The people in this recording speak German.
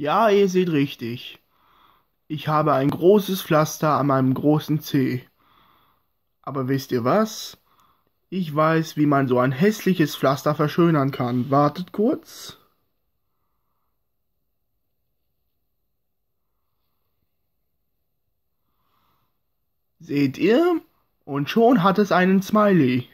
Ja, ihr seht richtig. Ich habe ein großes Pflaster an meinem großen Zeh. Aber wisst ihr was? Ich weiß, wie man so ein hässliches Pflaster verschönern kann. Wartet kurz. Seht ihr? Und schon hat es einen Smiley.